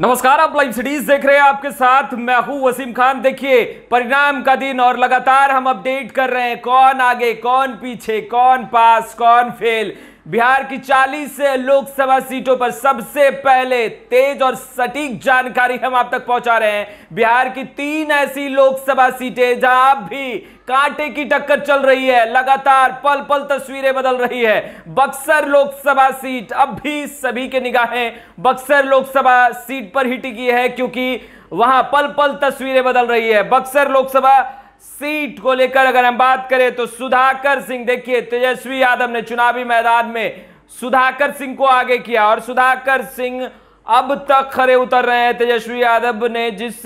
नमस्कार आप live cities देख रहे हैं आपके साथ मैं हूं वसीम खान देखिए परिणाम का दिन और लगातार हम अपडेट कर रहे हैं कौन आगे कौन पीछे कौन पास कौन फेल बिहार की 40 लोकसभा सीटों पर सबसे पहले तेज और सटीक जानकारी हम आप तक पहुंचा रहे हैं बिहार की तीन ऐसी लोकसभा सीटें जहां आप भी कांटे की टक्कर चल रही है लगातार पल पल तस्वीरें बदल रही है बक्सर लोकसभा सीट अब भी सभी के निगाहें बक्सर लोकसभा सीट पर ही टिकी है क्योंकि वहां पल पल तस्वीरें बदल रही है बक्सर लोकसभा सीट को लेकर अगर हम बात करें तो सुधाकर सिंह देखिए तेजस्वी यादव ने चुनावी मैदान में सुधाकर सिंह को आगे किया और सुधाकर सिंह अब तक खरे उतर रहे हैं तेजस्वी यादव ने जिस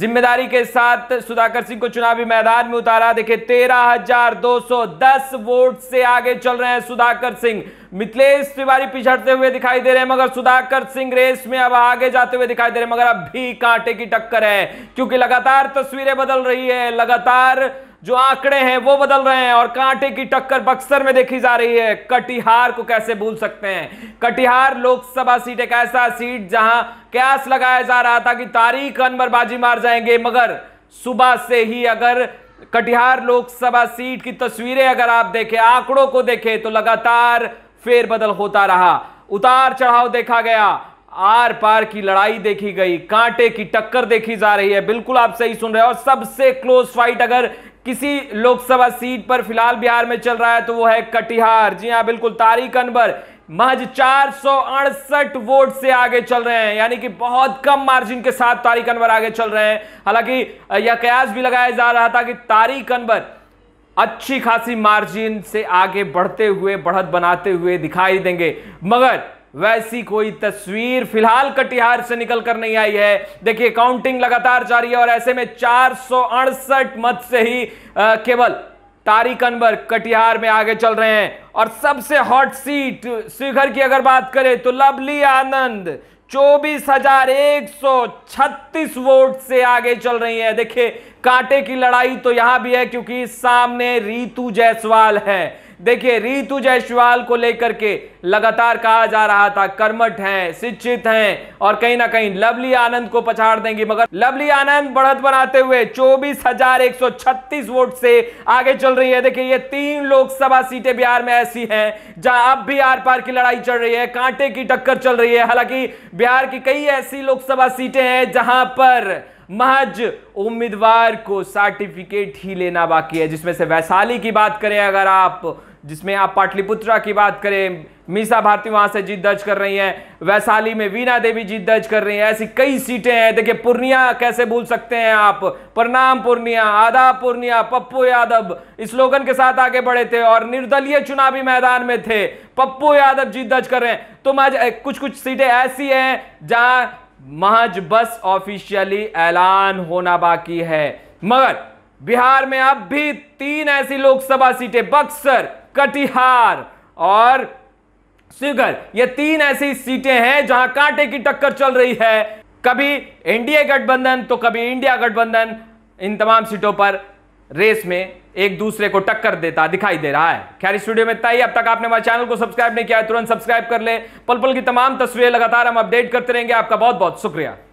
जिम्मेदारी के साथ सुधाकर सिंह को चुनावी मैदान में उतारा देखिए तेरह हजार दो सौ दस वोट से आगे चल रहे हैं सुधाकर सिंह मिथिलेश तिवारी पिछड़ते हुए दिखाई दे रहे हैं मगर सुधाकर सिंह रेस में अब आगे जाते हुए दिखाई दे रहे हैं मगर अब भी कांटे की टक्कर है क्योंकि लगातार तस्वीरें बदल रही है लगातार जो आंकड़े हैं वो बदल रहे हैं और कांटे की टक्कर बक्सर में देखी जा रही है कटिहार को कैसे भूल सकते हैं कटिहार लोकसभा सीट एक ऐसा सीट जहां कैस लगाया जा रहा था कि तारीख अनवर बाजी मार जाएंगे मगर सुबह से ही अगर कटिहार लोकसभा सीट की तस्वीरें अगर आप देखें आंकड़ों को देखें तो लगातार फेरबदल होता रहा उतार चढ़ाव देखा गया आर पार की लड़ाई देखी गई कांटे की टक्कर देखी जा रही है बिल्कुल आप सही सुन रहे हैं और सबसे क्लोज फाइट अगर किसी लोकसभा सीट पर फिलहाल बिहार में चल रहा है तो वो है कटिहार जी हाँ बिल्कुल तारीख अनबर महज चार वोट से आगे चल रहे हैं यानी कि बहुत कम मार्जिन के साथ तारीख अनवर आगे चल रहे हैं हालांकि यह कयास भी लगाया जा रहा था कि तारीख अनवर अच्छी खासी मार्जिन से आगे बढ़ते हुए बढ़त बनाते हुए दिखाई देंगे मगर वैसी कोई तस्वीर फिलहाल कटिहार से निकलकर नहीं आई है देखिए काउंटिंग लगातार जारी है और ऐसे में चार मत से ही आ, केवल तारिक अनवर कटिहार में आगे चल रहे हैं और सबसे हॉट सीट शिखर की अगर बात करें तो लवली आनंद चौबीस हजार एक सौ छत्तीस वोट से आगे चल रही है देखिए कांटे की लड़ाई तो यहां भी है क्योंकि सामने रीतू जायसवाल है देखिए रीतु जायसवाल को लेकर के लगातार कहा जा रहा था कर्मठ हैं शिक्षित हैं और कहीं ना कहीं लवली आनंद को पछाड़ देंगी मगर लवली आनंद बढ़त बनाते हुए चौबीस हजार एक सौ छत्तीस वोट से आगे चल रही है देखिए ये तीन लोकसभा सीटें बिहार में ऐसी हैं जहां अब भी आर पार की लड़ाई चल रही है कांटे की टक्कर चल रही है हालांकि बिहार की कई ऐसी लोकसभा सीटें हैं जहां पर महज उम्मीदवार को सर्टिफिकेट ही लेना बाकी है जिसमें से वैशाली की बात करें अगर आप जिसमें आप पाटलिपुत्रा की बात करें मीसा भारती वहां से जीत दर्ज कर रही हैं वैशाली में वीणा देवी जीत दर्ज कर रही हैं ऐसी कई सीटें हैं देखिए पूर्णिया कैसे भूल सकते हैं आप प्रणाम पूर्णिया आधा पूर्णिया पप्पू यादव स्लोगन के साथ आगे बढ़े थे और निर्दलीय चुनावी मैदान में थे पप्पू यादव जीत दर्ज कर रहे हैं तो आज कुछ कुछ सीटें ऐसी हैं जहां महज बस ऑफिशियली ऐलान होना बाकी है मगर बिहार में अब भी तीन ऐसी लोकसभा सीटें बक्सर कटिहार और शिवगंज ये तीन ऐसी सीटें हैं जहां कांटे की टक्कर चल रही है कभी एनडीए गठबंधन तो कभी इंडिया गठबंधन इन तमाम सीटों पर रेस में एक दूसरे को टक्कर देता दिखाई दे रहा है खैर स्टूडियो में इतना ही अब तक आपने हमारे चैनल को सब्सक्राइब नहीं किया है तुरंत सब्सक्राइब कर ले पल पल की तमाम तस्वीरें लगातार हम अपडेट करते रहेंगे आपका बहुत बहुत शुक्रिया